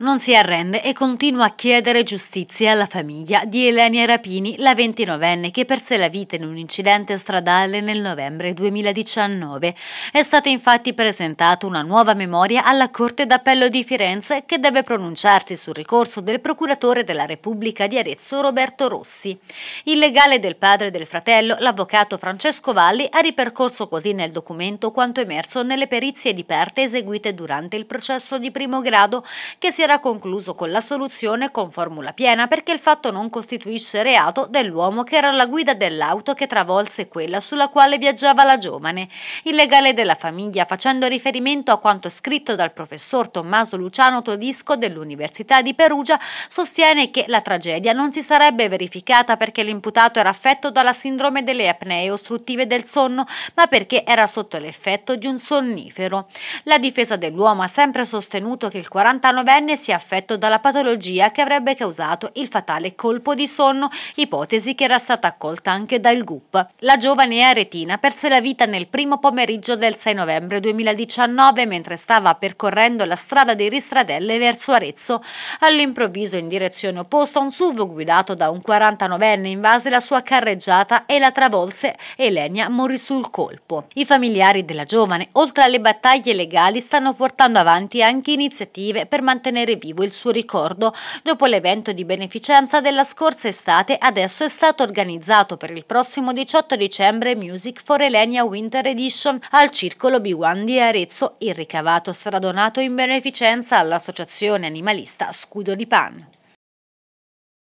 non si arrende e continua a chiedere giustizia alla famiglia di Elenia Rapini, la 29enne che perse la vita in un incidente stradale nel novembre 2019. È stata infatti presentata una nuova memoria alla Corte d'Appello di Firenze che deve pronunciarsi sul ricorso del procuratore della Repubblica di Arezzo Roberto Rossi. Il legale del padre e del fratello, l'avvocato Francesco Valli, ha ripercorso così nel documento quanto emerso nelle perizie di parte eseguite durante il processo di primo grado che si era era concluso con la soluzione con formula piena perché il fatto non costituisce reato dell'uomo che era alla guida dell'auto che travolse quella sulla quale viaggiava la giovane. Il legale della famiglia, facendo riferimento a quanto scritto dal professor Tommaso Luciano Todisco dell'Università di Perugia, sostiene che la tragedia non si sarebbe verificata perché l'imputato era affetto dalla sindrome delle apnee ostruttive del sonno, ma perché era sotto l'effetto di un sonnifero. La difesa dell'uomo ha sempre sostenuto che il 49enne sia affetto dalla patologia che avrebbe causato il fatale colpo di sonno, ipotesi che era stata accolta anche dal GUP. La giovane aretina perse la vita nel primo pomeriggio del 6 novembre 2019 mentre stava percorrendo la strada dei Ristradelle verso Arezzo. All'improvviso in direzione opposta un SUV guidato da un 49enne invase la sua carreggiata e la travolse e Lenia morì sul colpo. I familiari della giovane, oltre alle battaglie legali, stanno portando avanti anche iniziative per mantenere mantenere vivo il suo ricordo. Dopo l'evento di beneficenza della scorsa estate, adesso è stato organizzato per il prossimo 18 dicembre Music for Elenia Winter Edition al Circolo B1 di Arezzo. Il ricavato sarà donato in beneficenza all'associazione animalista Scudo di Pan.